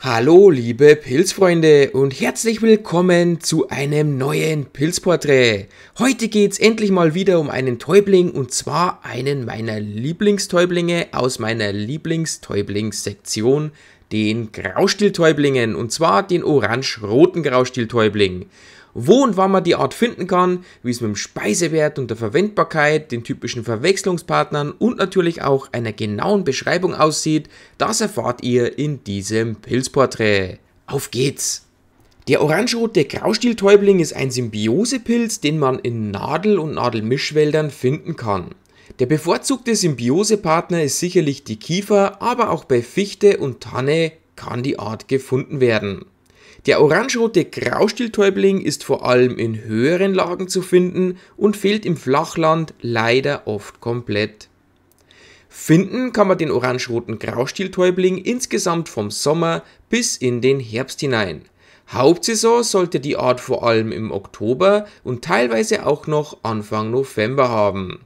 Hallo liebe Pilzfreunde und herzlich willkommen zu einem neuen Pilzporträt. Heute geht's endlich mal wieder um einen Täubling und zwar einen meiner Lieblingstäublinge aus meiner Lieblingstäublingssektion, den Graustiltäublingen und zwar den orange-roten Graustiltäubling. Wo und wann man die Art finden kann, wie es mit dem Speisewert und der Verwendbarkeit, den typischen Verwechslungspartnern und natürlich auch einer genauen Beschreibung aussieht, das erfahrt ihr in diesem Pilzporträt. Auf geht's! Der orange-rote Graustiltäubling ist ein Symbiosepilz, den man in Nadel- und Nadelmischwäldern finden kann. Der bevorzugte Symbiosepartner ist sicherlich die Kiefer, aber auch bei Fichte und Tanne kann die Art gefunden werden. Der orangerote Graustiltäubling ist vor allem in höheren Lagen zu finden und fehlt im Flachland leider oft komplett. Finden kann man den orangeroten Graustiltäubling insgesamt vom Sommer bis in den Herbst hinein. Hauptsaison sollte die Art vor allem im Oktober und teilweise auch noch Anfang November haben.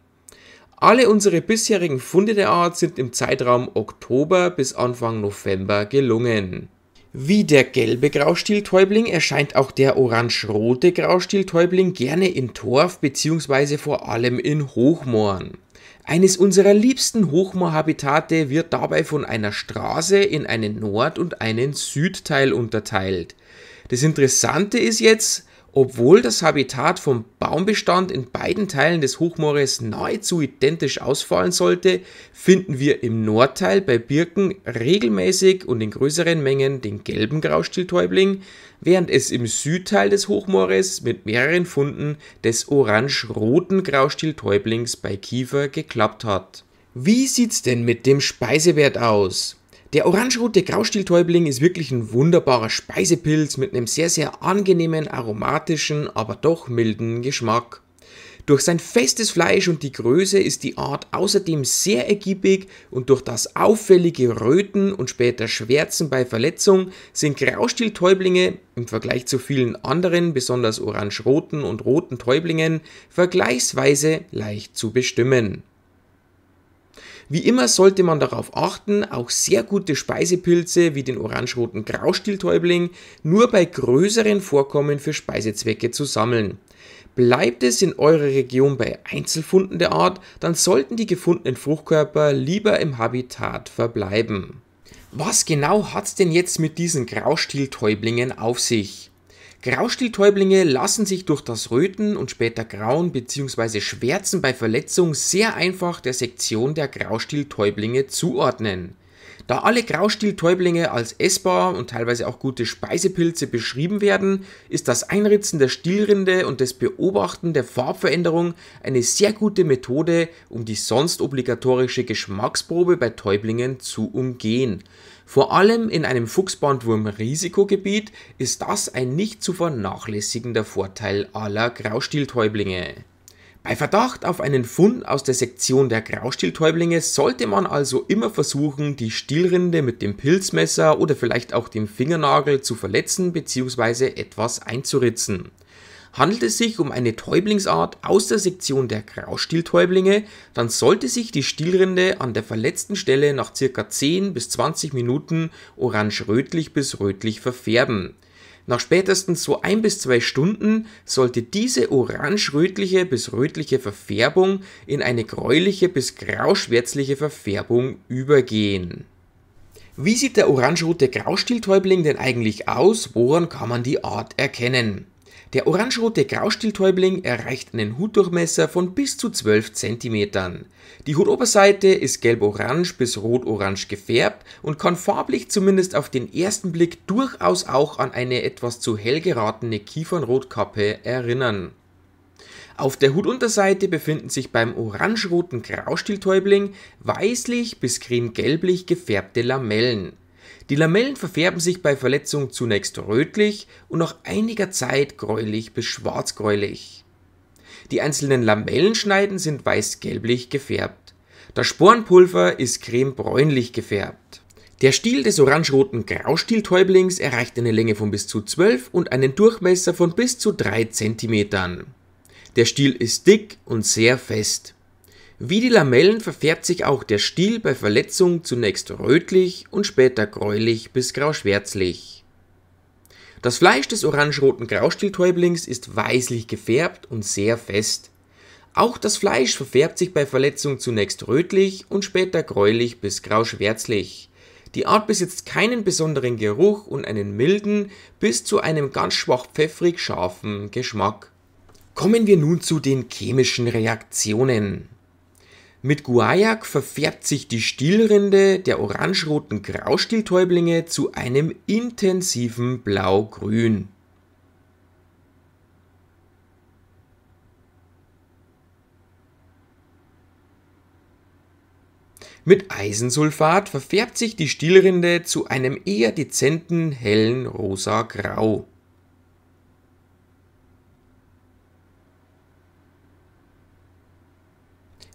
Alle unsere bisherigen Funde der Art sind im Zeitraum Oktober bis Anfang November gelungen. Wie der gelbe Graustieltäubling erscheint auch der orange-rote Graustieltäubling gerne in Torf bzw. vor allem in Hochmooren. Eines unserer liebsten Hochmoorhabitate wird dabei von einer Straße in einen Nord- und einen Südteil unterteilt. Das Interessante ist jetzt, obwohl das Habitat vom Baumbestand in beiden Teilen des Hochmoores nahezu identisch ausfallen sollte, finden wir im Nordteil bei Birken regelmäßig und in größeren Mengen den gelben Graustiltäubling, während es im Südteil des Hochmoores mit mehreren Funden des orange-roten Graustiltäublings bei Kiefer geklappt hat. Wie sieht's denn mit dem Speisewert aus? Der orangerote Graustieltäubling ist wirklich ein wunderbarer Speisepilz mit einem sehr, sehr angenehmen, aromatischen, aber doch milden Geschmack. Durch sein festes Fleisch und die Größe ist die Art außerdem sehr ergiebig und durch das auffällige Röten und später Schwärzen bei Verletzung sind Graustieltäublinge im Vergleich zu vielen anderen, besonders orange-roten und roten Täublingen, vergleichsweise leicht zu bestimmen. Wie immer sollte man darauf achten, auch sehr gute Speisepilze wie den orangeroten Graustieltäubling nur bei größeren Vorkommen für Speisezwecke zu sammeln. Bleibt es in eurer Region bei Einzelfunden der Art, dann sollten die gefundenen Fruchtkörper lieber im Habitat verbleiben. Was genau hat's denn jetzt mit diesen Graustieltäublingen auf sich? Graustiltäublinge lassen sich durch das Röten und später Grauen bzw. Schwärzen bei Verletzung sehr einfach der Sektion der Graustiltäublinge zuordnen da alle Graustiltäublinge als essbar und teilweise auch gute Speisepilze beschrieben werden, ist das Einritzen der Stielrinde und das Beobachten der Farbveränderung eine sehr gute Methode, um die sonst obligatorische Geschmacksprobe bei Täublingen zu umgehen. Vor allem in einem Fuchsbandwurm-Risikogebiet ist das ein nicht zu vernachlässigender Vorteil aller Graustiltäublinge. Bei Verdacht auf einen Fund aus der Sektion der Graustieltäublinge sollte man also immer versuchen, die Stielrinde mit dem Pilzmesser oder vielleicht auch dem Fingernagel zu verletzen bzw. etwas einzuritzen. Handelt es sich um eine Täublingsart aus der Sektion der Graustieltäublinge, dann sollte sich die Stielrinde an der verletzten Stelle nach ca. 10 bis 20 Minuten orange-rötlich bis rötlich verfärben. Nach spätestens so ein bis zwei Stunden sollte diese orange-rötliche bis rötliche Verfärbung in eine gräuliche bis grauschwärzliche Verfärbung übergehen. Wie sieht der orange-rote Graustiltäubling denn eigentlich aus? Woran kann man die Art erkennen? Der orangerote Graustiltäubling erreicht einen Hutdurchmesser von bis zu 12 cm. Die Hutoberseite ist gelb-orange bis rot-orange gefärbt und kann farblich zumindest auf den ersten Blick durchaus auch an eine etwas zu hell geratene Kiefernrotkappe erinnern. Auf der Hutunterseite befinden sich beim orangeroten Graustiltäubling weißlich bis cremegelblich gefärbte Lamellen. Die Lamellen verfärben sich bei Verletzung zunächst rötlich und nach einiger Zeit gräulich bis schwarzgräulich. Die einzelnen Lamellenschneiden sind weiß-gelblich gefärbt. Das Sporenpulver ist cremebräunlich gefärbt. Der Stiel des orangeroten Graustieltäublings erreicht eine Länge von bis zu 12 und einen Durchmesser von bis zu 3 cm. Der Stiel ist dick und sehr fest. Wie die Lamellen verfärbt sich auch der Stiel bei Verletzung zunächst rötlich und später gräulich bis grauschwärzlich. Das Fleisch des orangeroten Graustieltäublings ist weißlich gefärbt und sehr fest. Auch das Fleisch verfärbt sich bei Verletzung zunächst rötlich und später gräulich bis grauschwärzlich. Die Art besitzt keinen besonderen Geruch und einen milden bis zu einem ganz schwach pfeffrig scharfen Geschmack. Kommen wir nun zu den chemischen Reaktionen. Mit Guayak verfärbt sich die Stielrinde der orangeroten Graustieltäublinge zu einem intensiven Blaugrün. Mit Eisensulfat verfärbt sich die Stielrinde zu einem eher dezenten hellen rosa-grau.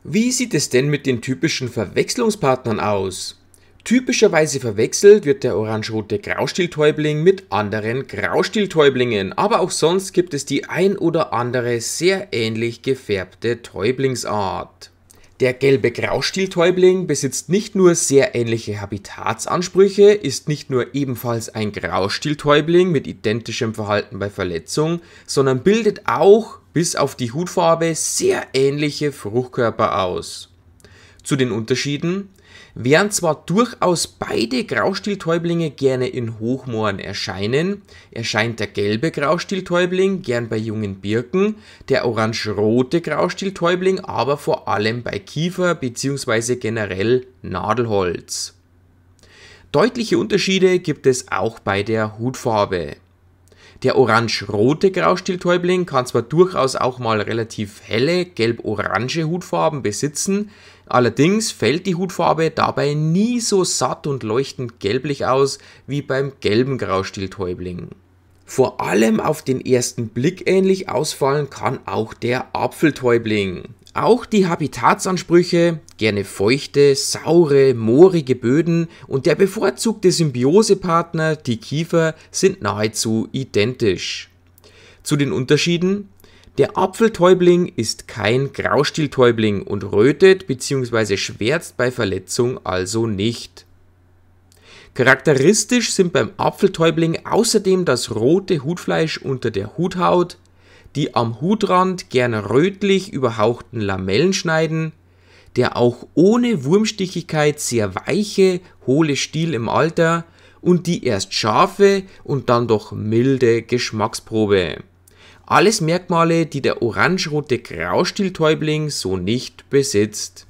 Wie sieht es denn mit den typischen Verwechslungspartnern aus? Typischerweise verwechselt wird der orange-rote Graustiltäubling mit anderen Graustiltäublingen, aber auch sonst gibt es die ein oder andere sehr ähnlich gefärbte Täublingsart. Der gelbe Graustiltäubling besitzt nicht nur sehr ähnliche Habitatsansprüche, ist nicht nur ebenfalls ein Graustiltäubling mit identischem Verhalten bei Verletzung, sondern bildet auch bis auf die Hutfarbe sehr ähnliche Fruchtkörper aus. Zu den Unterschieden Während zwar durchaus beide Graustieltäublinge gerne in Hochmooren erscheinen, erscheint der gelbe Graustieltäubling gern bei jungen Birken, der orange-rote Graustieltäubling aber vor allem bei Kiefer bzw. generell Nadelholz. Deutliche Unterschiede gibt es auch bei der Hutfarbe. Der orange-rote Graustiltäubling kann zwar durchaus auch mal relativ helle gelb-orange Hutfarben besitzen, allerdings fällt die Hutfarbe dabei nie so satt und leuchtend gelblich aus wie beim gelben Graustiltäubling. Vor allem auf den ersten Blick ähnlich ausfallen kann auch der Apfeltäubling. Auch die Habitatsansprüche, gerne feuchte, saure, moorige Böden und der bevorzugte Symbiosepartner, die Kiefer, sind nahezu identisch. Zu den Unterschieden der Apfeltäubling ist kein Graustieltäubling und rötet bzw. schwärzt bei Verletzung also nicht. Charakteristisch sind beim Apfeltäubling außerdem das rote Hutfleisch unter der Huthaut, die am Hutrand gerne rötlich überhauchten Lamellen schneiden, der auch ohne Wurmstichigkeit sehr weiche, hohle Stiel im Alter und die erst scharfe und dann doch milde Geschmacksprobe. Alles Merkmale, die der orangerote Graustieltäubling so nicht besitzt.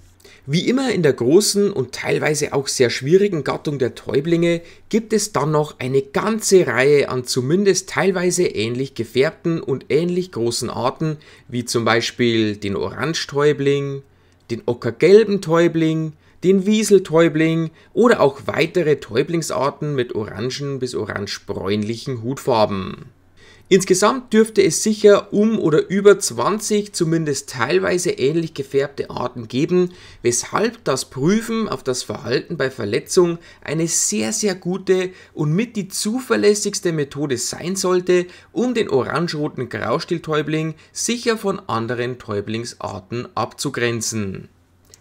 Wie immer in der großen und teilweise auch sehr schwierigen Gattung der Täublinge gibt es dann noch eine ganze Reihe an zumindest teilweise ähnlich gefärbten und ähnlich großen Arten, wie zum Beispiel den Orangetäubling, den Ockergelben Täubling, den Wieseltäubling oder auch weitere Täublingsarten mit orangen bis orangebräunlichen Hutfarben. Insgesamt dürfte es sicher um oder über 20 zumindest teilweise ähnlich gefärbte Arten geben, weshalb das Prüfen auf das Verhalten bei Verletzung eine sehr sehr gute und mit die zuverlässigste Methode sein sollte, um den orange-roten Graustiltäubling sicher von anderen Täublingsarten abzugrenzen.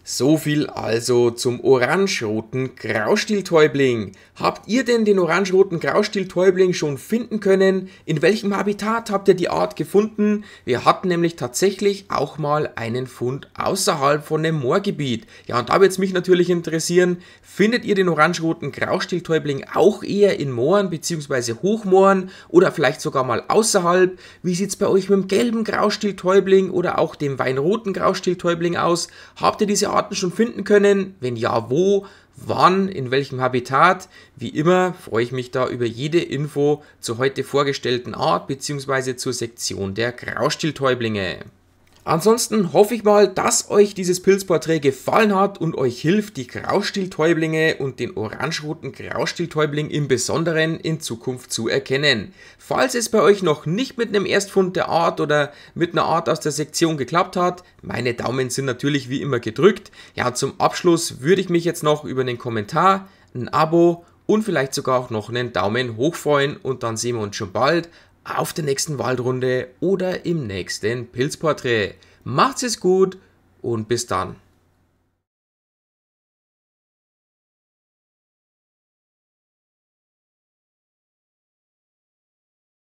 So viel also zum orangeroten Graustiltäubling. Habt ihr denn den orangeroten Graustiltäubling schon finden können? In welchem Habitat habt ihr die Art gefunden? Wir hatten nämlich tatsächlich auch mal einen Fund außerhalb von dem Moorgebiet. Ja, und da wird es mich natürlich interessieren, findet ihr den orangeroten Graustiltäubling auch eher in Mooren bzw. Hochmooren oder vielleicht sogar mal außerhalb? Wie sieht es bei euch mit dem gelben Graustiltäubling oder auch dem weinroten Graustiltäubling aus? Habt ihr diese Art Daten schon finden können? Wenn ja, wo? Wann? In welchem Habitat? Wie immer freue ich mich da über jede Info zur heute vorgestellten Art bzw. zur Sektion der Graustiltäublinge. Ansonsten hoffe ich mal, dass euch dieses Pilzporträt gefallen hat und euch hilft, die Graustieltäublinge und den orangeroten Graustieltäubling im Besonderen in Zukunft zu erkennen. Falls es bei euch noch nicht mit einem Erstfund der Art oder mit einer Art aus der Sektion geklappt hat, meine Daumen sind natürlich wie immer gedrückt. Ja, zum Abschluss würde ich mich jetzt noch über einen Kommentar, ein Abo und vielleicht sogar auch noch einen Daumen hoch freuen und dann sehen wir uns schon bald auf der nächsten Waldrunde oder im nächsten Pilzporträt. Macht's es gut und bis dann.